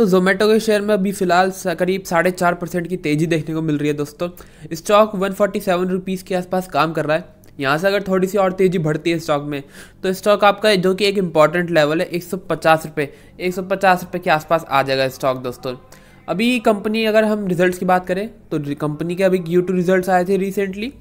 तो जोमेटो के शेयर में अभी फिलहाल करीब साढ़े चार परसेंट की तेज़ी देखने को मिल रही है दोस्तों stock one forty seven rupees के आसपास काम कर रहा है यहाँ से अगर थोड़ी सी और तेज़ी बढ़ती है स्टॉक में तो स्टॉक आपका जो कि एक इंपॉर्टेंट लेवल है एक सौ पचास रुपये एक सौ पचास रुपये के आसपास आ जाएगा स्टॉक दोस्तों अभी कंपनी अगर हम रिजल्ट्स की बात करें तो कंपनी के अभी यू टू रिजल्ट आए थे रिसेंटली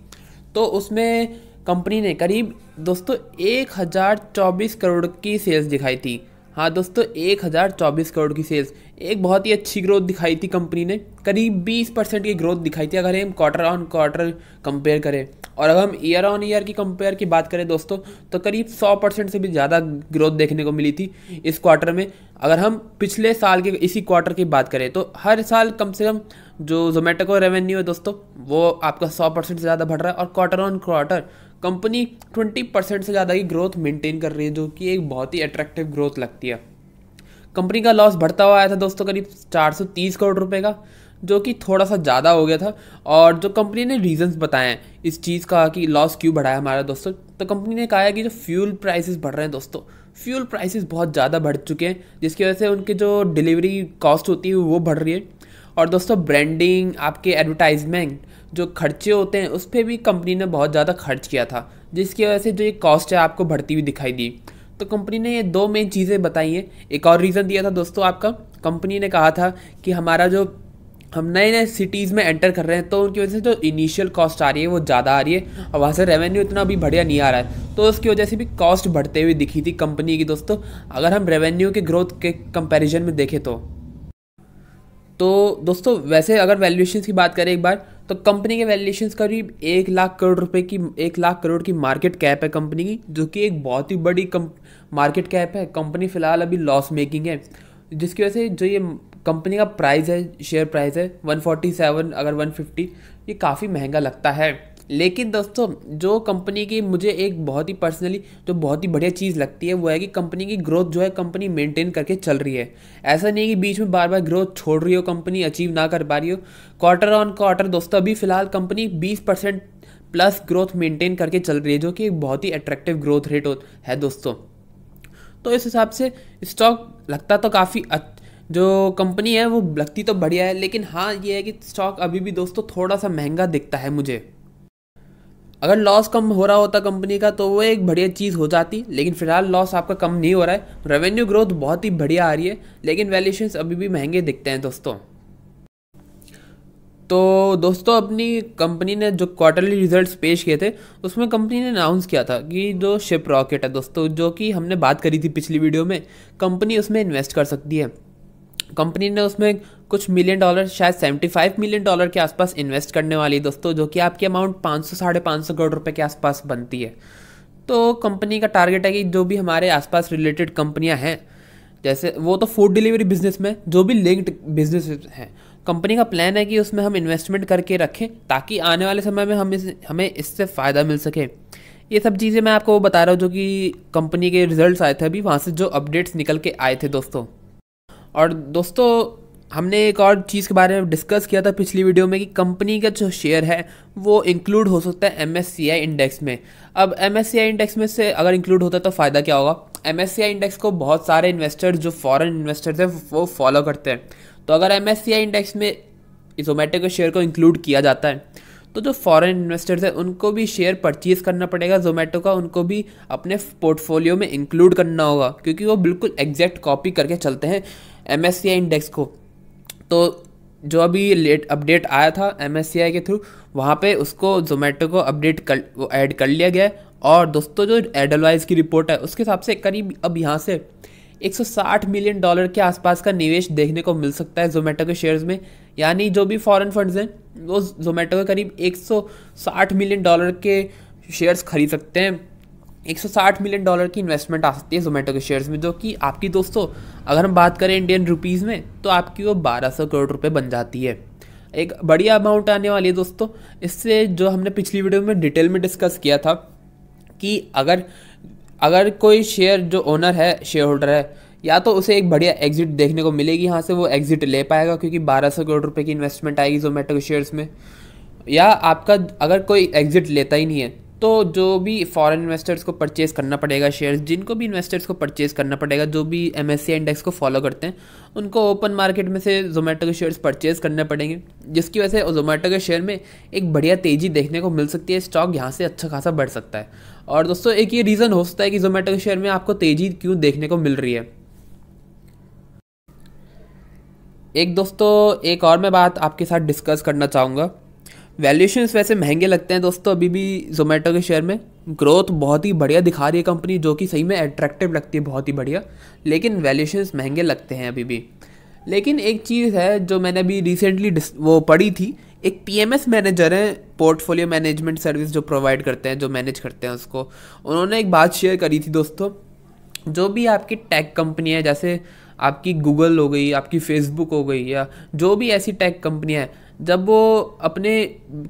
तो उसमें कंपनी ने करीब दोस्तों एक हज़ार चौबीस करोड़ की सेल्स दिखाई थी हाँ दोस्तों एक हज़ार चौबीस करोड़ की सेल्स एक बहुत ही अच्छी ग्रोथ दिखाई थी कंपनी ने करीब बीस परसेंट की ग्रोथ दिखाई थी अगर हम क्वार्टर ऑन क्वार्टर कंपेयर करें और अगर हम ईयर ऑन ईयर की कंपेयर की बात करें दोस्तों तो करीब सौ परसेंट से भी ज़्यादा ग्रोथ देखने को मिली थी इस क्वार्टर में अगर हम पिछले साल के इसी क्वार्टर की बात करें तो हर साल कम से कम जो जोमेटो का रेवेन्यू है दोस्तों वो आपका सौ परसेंट से ज़्यादा बढ़ रहा है और quarter on quarter company 20 percent से ज़्यादा की ग्रोथ मेंटेन कर रही है जो कि एक बहुत ही अट्रैक्टिव ग्रोथ लगती है कंपनी का लॉस बढ़ता हुआ आया था दोस्तों करीब 430 करोड़ रुपए का जो कि थोड़ा सा ज़्यादा हो गया था और जो कंपनी ने रीजंस बताए हैं इस चीज़ का कि लॉस क्यों बढ़ाया हमारा दोस्तों तो कंपनी ने कहा है कि जो फ्यूल प्राइसेस बढ़ रहे हैं दोस्तों फ्यूल प्राइसेस बहुत ज़्यादा बढ़ चुके हैं जिसकी वजह से उनके जो डिलीवरी कॉस्ट होती है वो बढ़ रही है और दोस्तों ब्रांडिंग आपके एडवर्टाइजमेंट जो खर्चे होते हैं उस पर भी कंपनी ने बहुत ज़्यादा खर्च किया था जिसकी वजह से जो ये कॉस्ट है आपको बढ़ती हुई दिखाई दी तो कंपनी ने ये दो मेन चीज़ें बताई हैं एक और रीज़न दिया था दोस्तों आपका कंपनी ने कहा था कि हमारा जो हम नए नए सिटीज़ में एंटर कर रहे हैं तो उनकी वजह से जो इनिशियल कॉस्ट आ रही है वो ज़्यादा आ रही है और वहाँ से रेवेन्यू इतना भी बढ़िया नहीं आ रहा है तो उसकी वजह से भी कॉस्ट बढ़ते हुए दिखी थी कंपनी की दोस्तों अगर हम रेवेन्यू के ग्रोथ के कंपैरिजन में देखें तो तो दोस्तों वैसे अगर वैल्यूएशन की बात करें एक बार तो कंपनी के वैल्यूएशन करीब एक लाख करोड़ रुपए की एक लाख करोड़ की मार्केट कैप है कंपनी की जो कि एक बहुत ही बड़ी मार्केट कैप है कंपनी फिलहाल अभी लॉस मेकिंग है जिसकी वजह से जो ये कंपनी का प्राइस है शेयर प्राइस है 147 अगर 150 ये काफ़ी महंगा लगता है लेकिन दोस्तों जो कंपनी की मुझे एक बहुत ही पर्सनली जो बहुत ही बढ़िया चीज़ लगती है वो है कि कंपनी की ग्रोथ जो है कंपनी मेंटेन करके चल रही है ऐसा नहीं है कि बीच में बार बार ग्रोथ छोड़ रही हो कंपनी अचीव ना कर पा रही हो क्वार्टर ऑन क्वार्टर दोस्तों अभी फिलहाल कंपनी बीस परसेंट प्लस ग्रोथ मेंटेन करके चल रही है जो कि एक बहुत ही अट्रैक्टिव ग्रोथ रेट है दोस्तों तो इस हिसाब से स्टॉक लगता तो काफ़ी जो कंपनी है वो लगती तो बढ़िया है लेकिन हाँ ये है कि स्टॉक अभी भी दोस्तों थोड़ा सा महंगा दिखता है मुझे अगर लॉस कम हो रहा होता कंपनी का तो वो एक बढ़िया चीज़ हो जाती लेकिन फिलहाल लॉस आपका कम नहीं हो रहा है रेवेन्यू ग्रोथ बहुत ही बढ़िया आ रही है लेकिन वैल्यूशन अभी भी महंगे दिखते हैं दोस्तों तो दोस्तों अपनी कंपनी ने जो क्वार्टरली रिजल्ट्स पेश किए थे उसमें कंपनी ने अनाउंस किया था कि जो शिप रॉकेट है दोस्तों जो कि हमने बात करी थी पिछली वीडियो में कंपनी उसमें इन्वेस्ट कर सकती है कंपनी ने उसमें कुछ मिलियन डॉलर शायद 75 मिलियन डॉलर के आसपास इन्वेस्ट करने वाली है दोस्तों जो कि आपकी अमाउंट पाँच सौ साढ़े पाँच सौ करोड़ रुपए के आसपास बनती है तो कंपनी का टारगेट है कि जो भी हमारे आसपास रिलेटेड कंपनियां हैं जैसे वो तो फूड डिलीवरी बिजनेस में जो भी लिंक्ड बिजनेस हैं कंपनी का प्लान है कि उसमें हम इन्वेस्टमेंट करके रखें ताकि आने वाले समय में हम इस हमें इससे फ़ायदा मिल सके ये सब चीज़ें मैं आपको बता रहा हूँ जो कि कंपनी के रिजल्ट्स आए थे अभी वहाँ से जो अपडेट्स निकल के आए थे दोस्तों और दोस्तों हमने एक और चीज़ के बारे में डिस्कस किया था पिछली वीडियो में कि कंपनी का जो शेयर है वो इंक्लूड हो सकता है एम इंडेक्स में अब एम इंडेक्स में से अगर इंक्लूड होता है तो फ़ायदा क्या होगा एम इंडेक्स को बहुत सारे इन्वेस्टर्स जो फॉरेन इन्वेस्टर्स हैं वो फॉलो करते हैं तो अगर एम इंडेक्स में जोमेटो के शेयर को इंक्लूड किया जाता है तो जो फॉरेन इन्वेस्टर्स हैं उनको भी शेयर परचेज़ करना पड़ेगा जोमेटो का उनको भी अपने पोर्टफोलियो में इंक्लूड करना होगा क्योंकि वो बिल्कुल एग्जैक्ट कॉपी करके चलते हैं एम इंडेक्स को तो जो अभी लेट अपडेट आया था एम के थ्रू वहाँ पे उसको जोमेटो को अपडेट कर ऐड कर लिया गया है और दोस्तों जो एडलवाइज की रिपोर्ट है उसके हिसाब से करीब अब यहाँ से 160 मिलियन डॉलर के आसपास का निवेश देखने को मिल सकता है जोमेटो के शेयर्स में यानी जो भी फॉरेन फंड्स हैं वो जोमेटो के करीब 160 मिलियन डॉलर के शेयर्स खरीद सकते हैं 160 मिलियन डॉलर की इन्वेस्टमेंट आ सकती है जोमेटो के शेयर्स में जो कि आपकी दोस्तों अगर हम बात करें इंडियन रुपीज़ में तो आपकी वो 1200 करोड़ रुपए बन जाती है एक बढ़िया अमाउंट आने वाली है दोस्तों इससे जो हमने पिछली वीडियो में डिटेल में डिस्कस किया था कि अगर अगर कोई शेयर जो ओनर है शेयर होल्डर है या तो उसे एक बढ़िया एग्जिट देखने को मिलेगी यहाँ से वो एग्जिट ले पाएगा क्योंकि 1200 करोड़ रुपए की इन्वेस्टमेंट आएगी जोमेटो के शेयर्स में या आपका अगर कोई एग्जिट लेता ही नहीं है तो जो भी फॉरेन इन्वेस्टर्स को परचेज़ करना पड़ेगा शेयर्स जिनको भी इन्वेस्टर्स को परचेज़ करना पड़ेगा जो भी एम इंडेक्स को फॉलो करते हैं उनको ओपन मार्केट में से जोमेटो के शेयर्स परचेज़ करने पड़ेंगे जिसकी वजह से जोमेटो के शेयर में एक बढ़िया तेज़ी देखने को मिल सकती है स्टॉक यहाँ से अच्छा खासा बढ़ सकता है और दोस्तों एक ये रीज़न हो सकता है कि जोमेटो के शेयर में आपको तेज़ी क्यों देखने को मिल रही है एक दोस्तों एक और मैं बात आपके साथ डिस्कस करना चाहूँगा वैल्यूशन वैसे महंगे लगते हैं दोस्तों अभी भी जोमेटो के शेयर में ग्रोथ बहुत ही बढ़िया दिखा रही है कंपनी जो कि सही में अट्रैक्टिव लगती है बहुत ही बढ़िया लेकिन वैल्यूशन महंगे लगते हैं अभी भी लेकिन एक चीज़ है जो मैंने अभी रिसेंटली वो पढ़ी थी एक पीएमएस मैनेजर हैं पोर्टफोलियो मैनेजमेंट सर्विस जो प्रोवाइड करते हैं जो मैनेज करते हैं उसको उन्होंने एक बात शेयर करी थी दोस्तों जो भी आपकी टैग कंपनी है जैसे आपकी गूगल हो गई आपकी फेसबुक हो गई या जो भी ऐसी टैग कंपनियाँ हैं जब वो अपने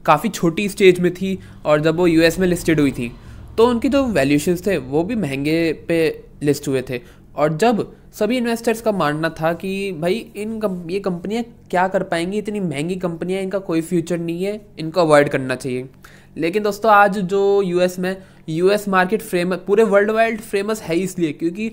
काफ़ी छोटी स्टेज में थी और जब वो यू में लिस्टेड हुई थी तो उनकी जो वैल्यूशन थे वो भी महंगे पे लिस्ट हुए थे और जब सभी इन्वेस्टर्स का मानना था कि भाई इन कम, ये कंपनियाँ क्या कर पाएंगी इतनी महंगी कंपनियाँ इनका कोई फ्यूचर नहीं है इनको अवॉइड करना चाहिए लेकिन दोस्तों आज जो यूएस में यूएस मार्केट फेम पूरे वर्ल्ड वाइड फेमस है इसलिए क्योंकि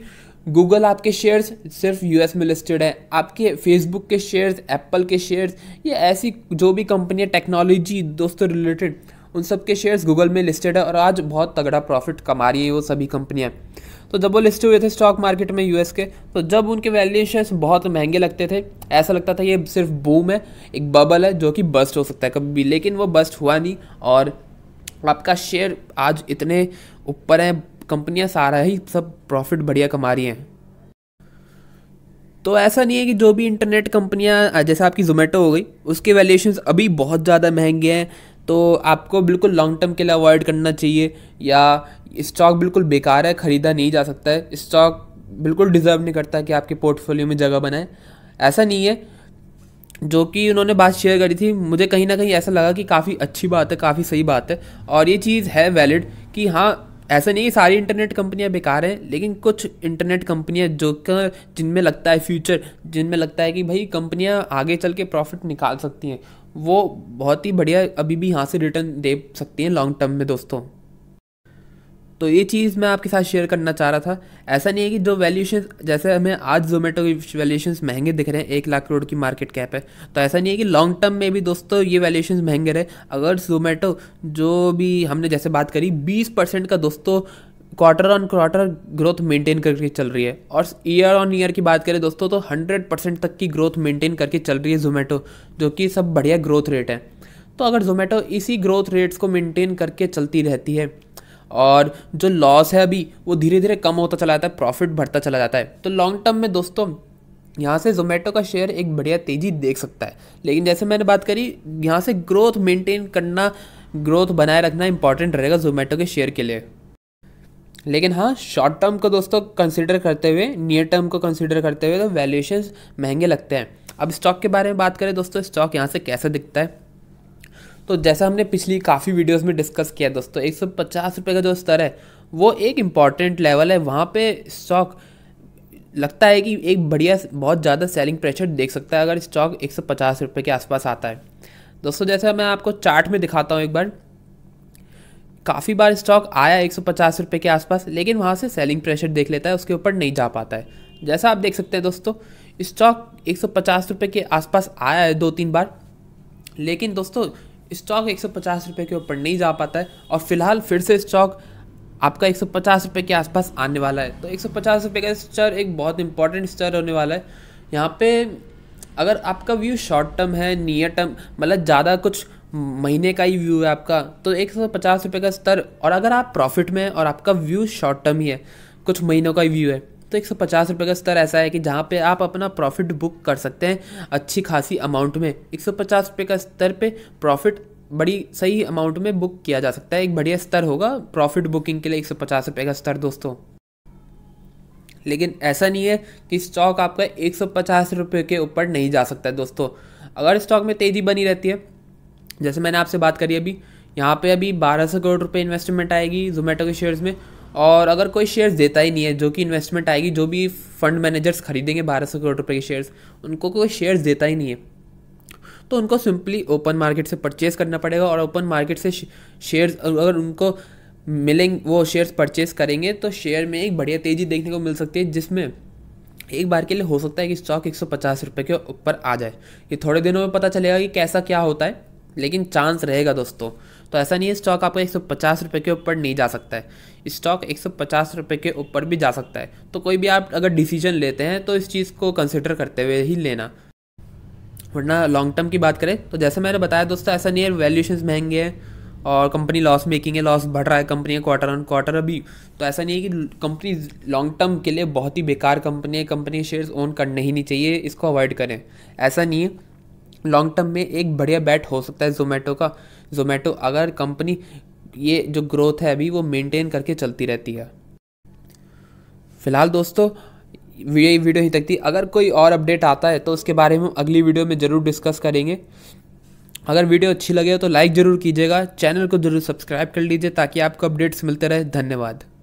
गूगल आपके शेयर्स सिर्फ यूएस में लिस्टेड है आपके फेसबुक के शेयर्स एप्पल के शेयर्स ये ऐसी जो भी कंपनी है टेक्नोलॉजी दोस्तों रिलेटेड उन सब के शेयर्स गूगल में लिस्टेड है और आज बहुत तगड़ा प्रॉफिट कमा रही है वो सभी कंपनियाँ तो जब वो लिस्टेड हुए थे स्टॉक मार्केट में यूएस के तो जब उनके वैल्यूशन बहुत महंगे लगते थे ऐसा लगता था ये सिर्फ बूम है एक बबल है जो कि बस्ट हो सकता है कभी भी लेकिन वो बस्ट हुआ नहीं और आपका शेयर आज इतने ऊपर है कंपनियां सारा ही सब प्रॉफिट बढ़िया कमा रही हैं तो ऐसा नहीं है कि जो भी इंटरनेट कंपनियां जैसे आपकी जोमेटो हो गई उसके वैल्यूशन अभी बहुत ज़्यादा महंगे हैं तो आपको बिल्कुल लॉन्ग टर्म के लिए अवॉइड करना चाहिए या स्टॉक बिल्कुल बेकार है ख़रीदा नहीं जा सकता है स्टॉक बिल्कुल डिज़र्व नहीं करता कि आपके पोर्टफोलियो में जगह बनाए ऐसा नहीं है जो कि उन्होंने बात शेयर करी थी मुझे कहीं ना कहीं ऐसा लगा कि काफ़ी अच्छी बात है काफ़ी सही बात है और ये चीज़ है वैलिड कि हाँ ऐसा नहीं सारी इंटरनेट कंपनियां बेकार हैं लेकिन कुछ इंटरनेट कंपनियां जो जिनमें लगता है फ्यूचर जिनमें लगता है कि भाई कंपनियां आगे चल के प्रॉफिट निकाल सकती हैं वो बहुत ही बढ़िया अभी भी यहाँ से रिटर्न दे सकती हैं लॉन्ग टर्म में दोस्तों तो ये चीज़ मैं आपके साथ शेयर करना चाह रहा था ऐसा नहीं है कि जो वैल्यूशन जैसे हमें आज जोमेटो के वैल्यूशन महंगे दिख रहे हैं एक लाख करोड़ की मार्केट कैप है तो ऐसा नहीं है कि लॉन्ग टर्म में भी दोस्तों ये वैल्यूशन महंगे रहे अगर जोमेटो जो भी हमने जैसे बात करी बीस परसेंट का दोस्तों quarter on quarter growth maintain करके चल रही है और ईयर ऑन ईयर की बात करें दोस्तों तो 100 परसेंट तक की ग्रोथ मेंटेन करके चल रही है जोमेटो जो कि सब बढ़िया ग्रोथ रेट है तो अगर जोमेटो इसी ग्रोथ रेट्स को मेंटेन करके चलती रहती है और जो लॉस है अभी वो धीरे धीरे कम होता चला जाता है प्रॉफिट बढ़ता चला जाता है तो लॉन्ग टर्म में दोस्तों यहाँ से जोमेटो का शेयर एक बढ़िया तेज़ी देख सकता है लेकिन जैसे मैंने बात करी यहाँ से ग्रोथ मेंटेन करना ग्रोथ बनाए रखना इंपॉर्टेंट रहेगा जोमेटो के शेयर के लिए लेकिन हाँ शॉर्ट टर्म को दोस्तों कंसिडर करते हुए नियर टर्म को कंसिडर करते हुए तो वैल्यूएशन महंगे लगते हैं अब स्टॉक के बारे में बात करें दोस्तों स्टॉक यहाँ से कैसे दिखता है तो जैसा हमने पिछली काफ़ी वीडियोस में डिस्कस किया दोस्तों एक सौ का जो स्तर है वो एक इम्पॉर्टेंट लेवल है वहाँ पे स्टॉक लगता है कि एक बढ़िया बहुत ज़्यादा सेलिंग प्रेशर देख सकता है अगर स्टॉक एक सौ के आसपास आता है दोस्तों जैसा मैं आपको चार्ट में दिखाता हूँ एक बार काफ़ी बार स्टॉक आया एक सौ के आसपास लेकिन वहाँ से सेलिंग प्रेशर देख लेता है उसके ऊपर नहीं जा पाता है जैसा आप देख सकते हैं दोस्तों स्टॉक एक सौ के आसपास आया है दो तीन बार लेकिन दोस्तों स्टॉक एक सौ के ऊपर नहीं जा पाता है और फिलहाल फिर से स्टॉक आपका एक सौ के आसपास आने वाला है तो एक सौ का स्टर एक बहुत इंपॉर्टेंट स्टर होने वाला है यहाँ पे अगर आपका व्यू शॉर्ट टर्म है नियर टर्म मतलब ज़्यादा कुछ महीने का ही व्यू है आपका तो एक सौ पचास रुपये का स्तर और अगर आप प्रॉफिट में हैं और आपका व्यू शॉर्ट टर्म ही है कुछ महीनों का ही व्यू है तो एक सौ पचास रुपये का स्तर ऐसा है कि जहाँ पे आप अपना प्रॉफिट बुक कर सकते हैं अच्छी खासी अमाउंट में एक सौ पचास रुपये का स्तर पे प्रॉफिट बड़ी सही अमाउंट में बुक किया जा सकता है एक बढ़िया स्तर होगा प्रॉफिट बुकिंग के लिए एक सौ पचास रुपये का स्तर दोस्तों लेकिन ऐसा नहीं है कि स्टॉक आपका एक सौ पचास रुपये के ऊपर नहीं जा सकता है दोस्तों अगर स्टॉक में तेज़ी बनी रहती है जैसे मैंने आपसे बात करी अभी यहाँ पे अभी 1200 करोड़ रुपए इन्वेस्टमेंट आएगी जोमेटो के शेयर्स में और अगर कोई शेयर्स देता ही नहीं है जो कि इन्वेस्टमेंट आएगी जो भी फंड मैनेजर्स खरीदेंगे बारह सौ करोड़ रुपये के शेयर्स उनको कोई शेयर्स देता ही नहीं है तो उनको सिंपली ओपन मार्केट से परचेस करना पड़ेगा और ओपन मार्केट से शेयर्स अगर उनको मिलेंगे वो शेयर्स परचेस करेंगे तो शेयर में एक बढ़िया तेज़ी देखने को मिल सकती है जिसमें एक बार के लिए हो सकता है कि स्टॉक एक सौ के ऊपर आ जाए ये थोड़े दिनों में पता चलेगा कि कैसा क्या होता है लेकिन चांस रहेगा दोस्तों तो ऐसा नहीं है स्टॉक आपका एक सौ के ऊपर नहीं जा सकता है स्टॉक एक सौ के ऊपर भी जा सकता है तो कोई भी आप अगर डिसीजन लेते हैं तो इस चीज़ को कंसिडर करते हुए ही लेना वरना लॉन्ग टर्म की बात करें तो जैसे मैंने बताया दोस्तों ऐसा नहीं है वैल्यूशन महंगे हैं और कंपनी लॉस मेकिंग है लॉस बढ़ रहा है कंपनी क्वार्टर ऑन क्वार्टर अभी तो ऐसा नहीं है कि कंपनी लॉन्ग टर्म के लिए बहुत ही बेकार कंपनी है कंपनी शेयर्स ओन करने ही नहीं चाहिए इसको अवॉइड करें ऐसा नहीं है लॉन्ग टर्म में एक बढ़िया बैट हो सकता है जोमेटो का जोमेटो अगर कंपनी ये जो ग्रोथ है अभी वो मेंटेन करके चलती रहती है फिलहाल दोस्तों ये वीडियो ही तक थी अगर कोई और अपडेट आता है तो उसके बारे में हम अगली वीडियो में ज़रूर डिस्कस करेंगे अगर वीडियो अच्छी लगे तो लाइक ज़रूर कीजिएगा चैनल को ज़रूर सब्सक्राइब कर लीजिए ताकि आपको अपडेट्स मिलते रहे धन्यवाद